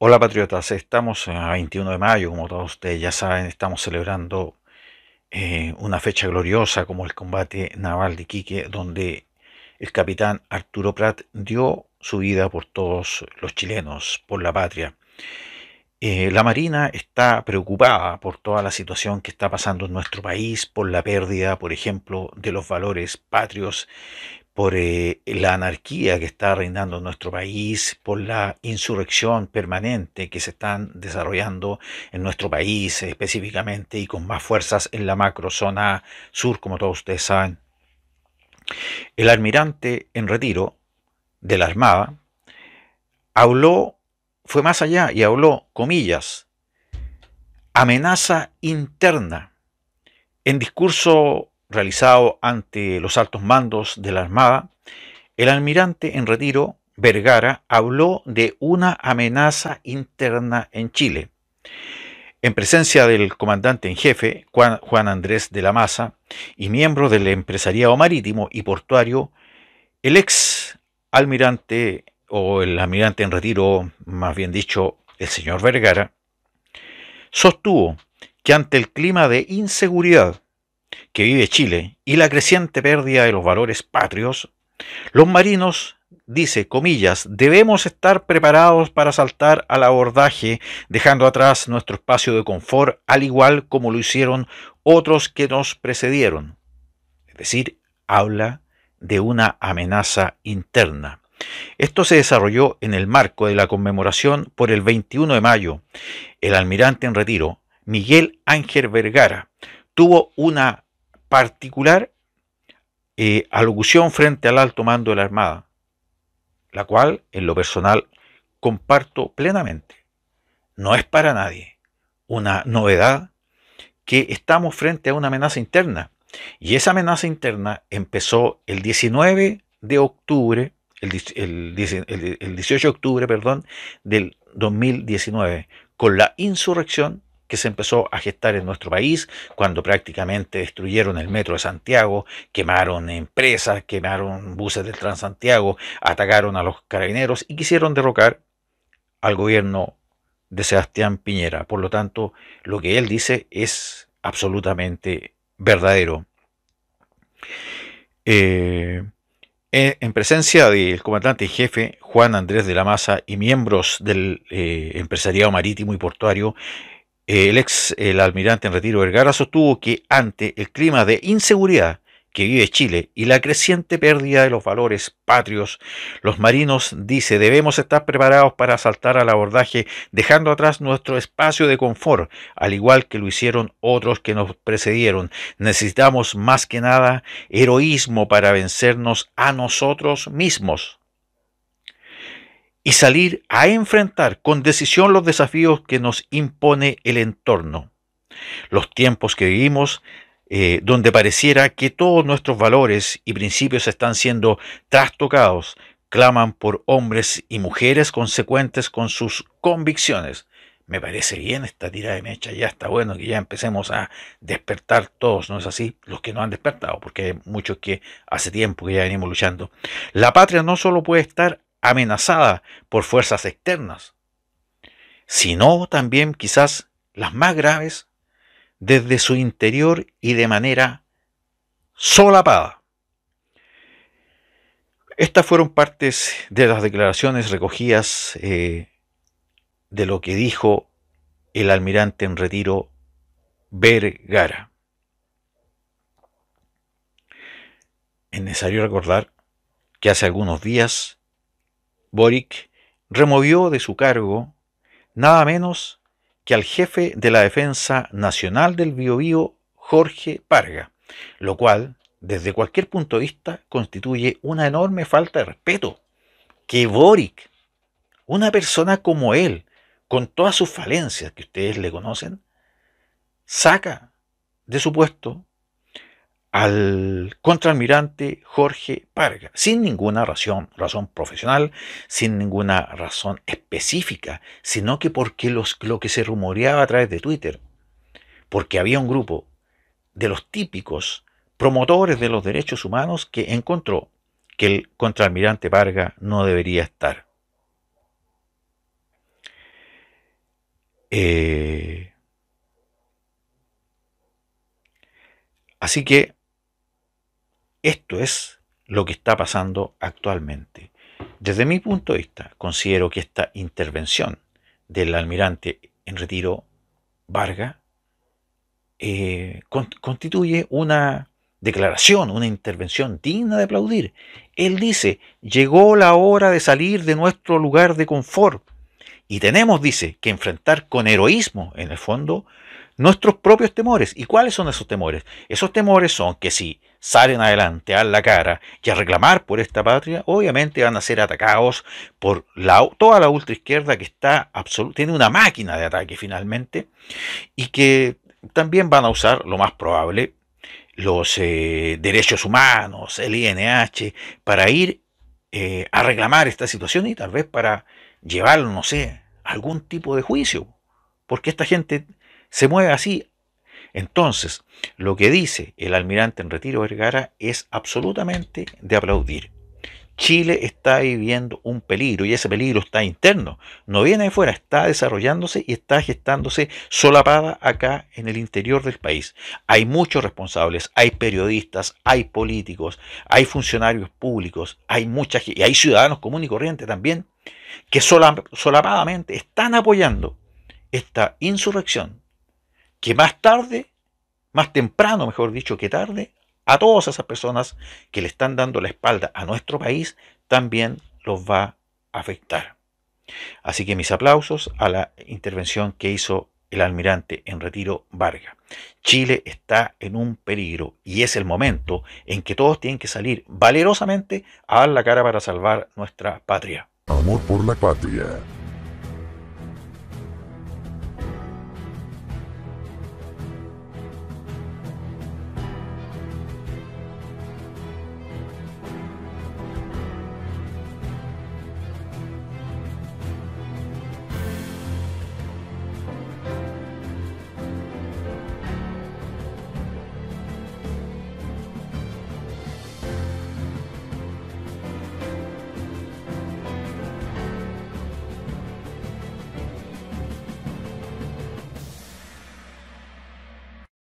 Hola patriotas, estamos a 21 de mayo, como todos ustedes ya saben, estamos celebrando eh, una fecha gloriosa como el combate naval de Quique, donde el capitán Arturo Prat dio su vida por todos los chilenos, por la patria. Eh, la Marina está preocupada por toda la situación que está pasando en nuestro país, por la pérdida, por ejemplo, de los valores patrios, por eh, la anarquía que está reinando en nuestro país, por la insurrección permanente que se están desarrollando en nuestro país eh, específicamente y con más fuerzas en la macrozona sur, como todos ustedes saben. El almirante en retiro de la Armada habló, fue más allá y habló, comillas, amenaza interna en discurso realizado ante los altos mandos de la Armada, el almirante en retiro, Vergara, habló de una amenaza interna en Chile. En presencia del comandante en jefe, Juan Andrés de la Maza, y miembro del empresariado marítimo y portuario, el ex almirante, o el almirante en retiro, más bien dicho, el señor Vergara, sostuvo que ante el clima de inseguridad que vive Chile y la creciente pérdida de los valores patrios, los marinos, dice, comillas, debemos estar preparados para saltar al abordaje, dejando atrás nuestro espacio de confort, al igual como lo hicieron otros que nos precedieron. Es decir, habla de una amenaza interna. Esto se desarrolló en el marco de la conmemoración por el 21 de mayo. El almirante en retiro, Miguel Ángel Vergara, tuvo una particular eh, alocución frente al alto mando de la Armada, la cual, en lo personal, comparto plenamente. No es para nadie una novedad que estamos frente a una amenaza interna. Y esa amenaza interna empezó el 19 de octubre, el, 18 de octubre, perdón, del 2019, con la insurrección que se empezó a gestar en nuestro país cuando prácticamente destruyeron el metro de Santiago, quemaron empresas, quemaron buses del Transantiago, atacaron a los carabineros y quisieron derrocar al gobierno de Sebastián Piñera. Por lo tanto, lo que él dice es absolutamente verdadero. Eh, eh, en presencia del comandante jefe Juan Andrés de la Maza y miembros del eh, empresariado marítimo y portuario, eh, el ex el almirante en retiro Vergara sostuvo que ante el clima de inseguridad que vive Chile y la creciente pérdida de los valores patrios, los marinos, dice, debemos estar preparados para saltar al abordaje dejando atrás nuestro espacio de confort, al igual que lo hicieron otros que nos precedieron. Necesitamos más que nada heroísmo para vencernos a nosotros mismos y salir a enfrentar con decisión los desafíos que nos impone el entorno. Los tiempos que vivimos, eh, donde pareciera que todos nuestros valores y principios están siendo trastocados, claman por hombres y mujeres consecuentes con sus convicciones. Me parece bien esta tira de mecha, ya está bueno que ya empecemos a despertar todos, ¿no es así? Los que no han despertado, porque hay muchos que hace tiempo que ya venimos luchando. La patria no solo puede estar amenazada por fuerzas externas, sino también quizás las más graves desde su interior y de manera solapada. Estas fueron partes de las declaraciones recogidas eh, de lo que dijo el almirante en retiro Vergara. Es necesario recordar que hace algunos días Boric removió de su cargo nada menos que al jefe de la Defensa Nacional del Biobío, Jorge Parga, lo cual, desde cualquier punto de vista, constituye una enorme falta de respeto. Que Boric, una persona como él, con todas sus falencias que ustedes le conocen, saca de su puesto al contraalmirante Jorge Parga, sin ninguna razón, razón profesional, sin ninguna razón específica, sino que porque lo que se rumoreaba a través de Twitter, porque había un grupo de los típicos promotores de los derechos humanos que encontró que el contraalmirante Parga no debería estar. Eh, así que esto es lo que está pasando actualmente. Desde mi punto de vista, considero que esta intervención del almirante en retiro Varga eh, constituye una declaración, una intervención digna de aplaudir. Él dice, llegó la hora de salir de nuestro lugar de confort y tenemos, dice, que enfrentar con heroísmo, en el fondo, nuestros propios temores. ¿Y cuáles son esos temores? Esos temores son que si salen adelante a la cara y a reclamar por esta patria, obviamente van a ser atacados por la, toda la ultraizquierda que está tiene una máquina de ataque finalmente y que también van a usar lo más probable los eh, derechos humanos, el INH, para ir eh, a reclamar esta situación y tal vez para llevarlo, no sé, algún tipo de juicio. Porque esta gente se mueve así, entonces, lo que dice el almirante en retiro Vergara es absolutamente de aplaudir. Chile está viviendo un peligro y ese peligro está interno, no viene de fuera, está desarrollándose y está gestándose solapada acá en el interior del país. Hay muchos responsables, hay periodistas, hay políticos, hay funcionarios públicos, hay mucha y hay ciudadanos común y corriente también que solapadamente están apoyando esta insurrección que más tarde, más temprano, mejor dicho, que tarde, a todas esas personas que le están dando la espalda a nuestro país, también los va a afectar. Así que mis aplausos a la intervención que hizo el almirante en retiro Vargas. Chile está en un peligro y es el momento en que todos tienen que salir valerosamente a dar la cara para salvar nuestra patria. Amor por la patria.